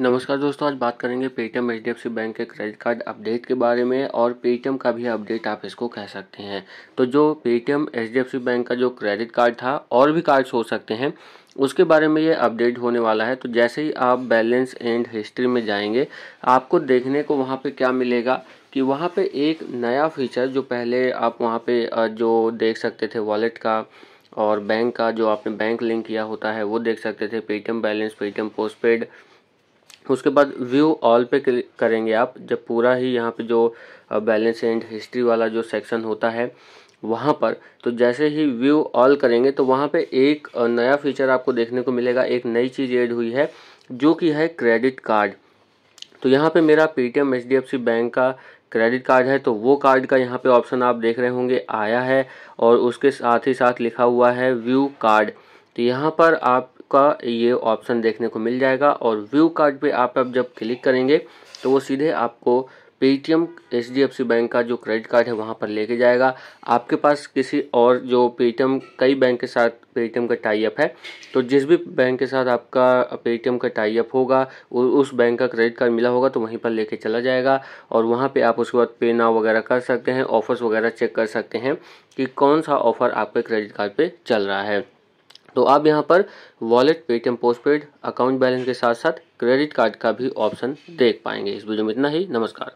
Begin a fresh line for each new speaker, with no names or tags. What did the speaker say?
नमस्कार दोस्तों आज बात करेंगे Paytm H D F C bank के क्रेडिट कार्ड अपडेट के बारे में और पेटीएम का भी अपडेट आप इसको कह सकते हैं तो जो Paytm H D F C bank का जो क्रेडिट कार्ड था और भी कार्ड्स हो सकते हैं उसके बारे में ये अपडेट होने वाला है तो जैसे ही आप बैलेंस एंड हिस्ट्री में जाएंगे आपको देखने को वहाँ पे क्या मिलेगा कि वहाँ पे एक नया फीचर जो पहले आप वहाँ पे जो देख सकते थे वॉलेट का और बैंक का जो आपने बैंक लिंक किया होता है वो देख सकते थे पेटीएम बैलेंस पेटीएम पोस्टपेड उसके बाद व्यू ऑल पे क्लिक करेंगे आप जब पूरा ही यहाँ पे जो बैलेंस एंड हिस्ट्री वाला जो सेक्शन होता है वहाँ पर तो जैसे ही व्यू ऑल करेंगे तो वहाँ पे एक नया फीचर आपको देखने को मिलेगा एक नई चीज़ ऐड हुई है जो कि है क्रेडिट कार्ड तो यहाँ पे मेरा पेटीएम एच बैंक का क्रेडिट कार्ड है तो वो कार्ड का यहाँ पे ऑप्शन आप देख रहे होंगे आया है और उसके साथ ही साथ लिखा हुआ है व्यू कार्ड तो यहाँ पर आप आपका ये ऑप्शन देखने को मिल जाएगा और व्यू कार्ड पे आप अब जब क्लिक करेंगे तो वो सीधे आपको Paytm H D F C bank का जो क्रेडिट कार्ड है वहाँ पर लेके जाएगा आपके पास किसी और जो पेटीएम कई बैंक के साथ पेटीएम का टाइप है तो जिस भी बैंक के साथ आपका पेटीएम का टाइप होगा उस बैंक का क्रेडिट कार्ड मिला होगा तो वहीं पर लेके चला जाएगा और वहाँ पे आप उसके बाद पे नाव वगैरह कर सकते हैं ऑफर्स वगैरह चेक कर सकते हैं कि कौन सा ऑफ़र आपके क्रेडिट कार्ड पर चल रहा है तो आप यहाँ पर wallet Paytm postpaid account balance के साथ साथ क्रेडिट कार्ड का भी ऑप्शन देख पाएंगे इस वीडियो में इतना ही नमस्कार